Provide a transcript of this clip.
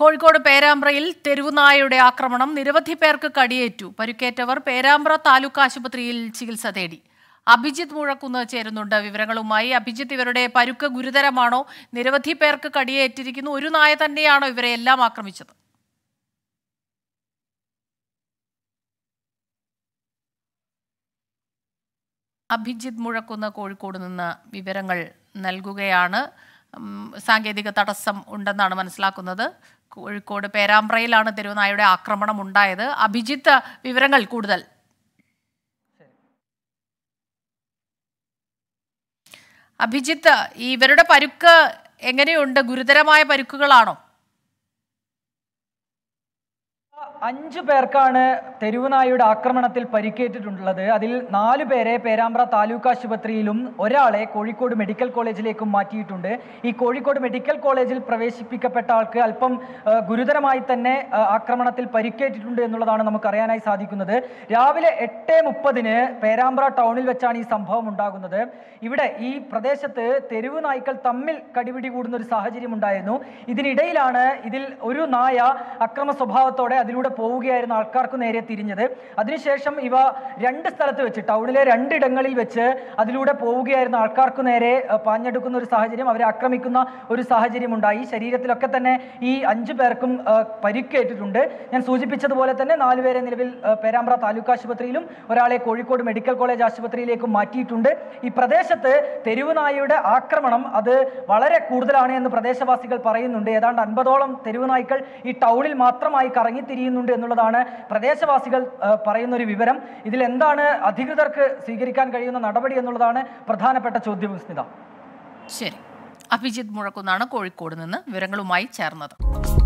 കോഴിക്കോട് പേരാമ്പ്രയിൽ തെരുവുനായയുടെ ആക്രമണം നിരവധി പേർക്ക് കടിയേറ്റു പരുക്കേറ്റവർ പേരാമ്പ്ര താലൂക്ക് ആശുപത്രിയിൽ ചികിത്സ തേടി അഭിജിത്ത് മുഴക്കുന്ന് ചേരുന്നുണ്ട് വിവരങ്ങളുമായി അഭിജിത്ത് ഇവരുടെ പരുക്ക് ഗുരുതരമാണോ നിരവധി പേർക്ക് കടിയേറ്റിരിക്കുന്നു ഒരു നായ തന്നെയാണോ ഇവരെ എല്ലാം ആക്രമിച്ചത് അഭിജിത്ത് മുഴക്കുന്ന് കോഴിക്കോട് നിന്ന് വിവരങ്ങൾ നൽകുകയാണ് സാങ്കേതിക തടസ്സം ഉണ്ടെന്നാണ് മനസ്സിലാക്കുന്നത് കോഴിക്കോട് പേരാമ്പ്രയിലാണ് തെരുവുനായയുടെ ആക്രമണം ഉണ്ടായത് അഭിജിത്ത് വിവരങ്ങൾ കൂടുതൽ അഭിജിത്ത് ഇവരുടെ പരുക്ക് എങ്ങനെയുണ്ട് ഗുരുതരമായ പരുക്കുകളാണോ അഞ്ചു പേർക്കാണ് തെരുവുനായുടെ ആക്രമണത്തിൽ പരിക്കേറ്റിട്ടുള്ളത് അതിൽ നാലു പേരെ പേരാമ്പ്ര താലൂക്ക് ആശുപത്രിയിലും ഒരാളെ കോഴിക്കോട് മെഡിക്കൽ കോളേജിലേക്കും മാറ്റിയിട്ടുണ്ട് ഈ കോഴിക്കോട് മെഡിക്കൽ കോളേജിൽ പ്രവേശിപ്പിക്കപ്പെട്ട ആൾക്ക് അല്പം ഗുരുതരമായി തന്നെ ആക്രമണത്തിൽ പരിക്കേറ്റിട്ടുണ്ട് എന്നുള്ളതാണ് നമുക്ക് അറിയാനായി സാധിക്കുന്നത് രാവിലെ എട്ട് മുപ്പതിന് പേരാമ്പ്ര ടൗണിൽ വെച്ചാണ് ഈ സംഭവം ഉണ്ടാകുന്നത് ഇവിടെ ഈ പ്രദേശത്ത് തെരുവു നായ്ക്കൾ തമ്മിൽ കടിപിടി കൂടുന്ന ഒരു സാഹചര്യം ഉണ്ടായിരുന്നു ഇതിനിടയിലാണ് ഇതിൽ ഒരു നായ അക്രമ സ്വഭാവത്തോടെ അതിലൂടെ പോവുകയായിരുന്നു ആൾക്കാർക്ക് നേരെ തിരിഞ്ഞത് അതിനുശേഷം ഇവ രണ്ട് സ്ഥലത്ത് വെച്ച് ടൗണിലെ രണ്ടിടങ്ങളിൽ വെച്ച് അതിലൂടെ പോവുകയായിരുന്നു ആൾക്കാർക്ക് നേരെ പാഞ്ഞെടുക്കുന്ന ഒരു സാഹചര്യം അവരെ ആക്രമിക്കുന്ന ഒരു സാഹചര്യം ഉണ്ടായി ശരീരത്തിലൊക്കെ തന്നെ ഈ അഞ്ചു പേർക്കും പരിക്കേറ്റിട്ടുണ്ട് ഞാൻ സൂചിപ്പിച്ചതുപോലെ തന്നെ നാലുപേരെ നിലവിൽ പേരാമ്പ്ര താലൂക്ക് ആശുപത്രിയിലും ഒരാളെ കോഴിക്കോട് മെഡിക്കൽ കോളേജ് ആശുപത്രിയിലേക്കും മാറ്റിയിട്ടുണ്ട് ഈ പ്രദേശത്ത് തെരുവുനായിയുടെ ആക്രമണം അത് വളരെ കൂടുതലാണ് എന്ന് പ്രദേശവാസികൾ പറയുന്നുണ്ട് ഏതാണ്ട് അൻപതോളം തെരുവുനായ്ക്കൾ ഈ ടൗണിൽ മാത്രമായി കറങ്ങിത്തിരിയുന്നുണ്ട് ഉണ്ട് എന്നുള്ളതാണ് പ്രദേശവാസികൾ പറയുന്ന ഒരു വിവരം ഇതിൽ എന്താണ് അധികൃതർക്ക് സ്വീകരിക്കാൻ കഴിയുന്ന നടപടി എന്നുള്ളതാണ് പ്രധാനപ്പെട്ട ചോദ്യം സ്മിത ശരി അഭിജിത് മുഴക്കുന്നാണ് കോഴിക്കോട് നിന്ന് വിവരങ്ങളുമായി ചേർന്നത്